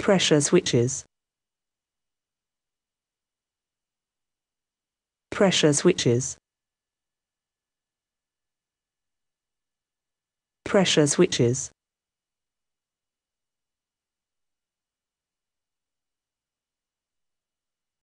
pressure switches pressure switches pressure switches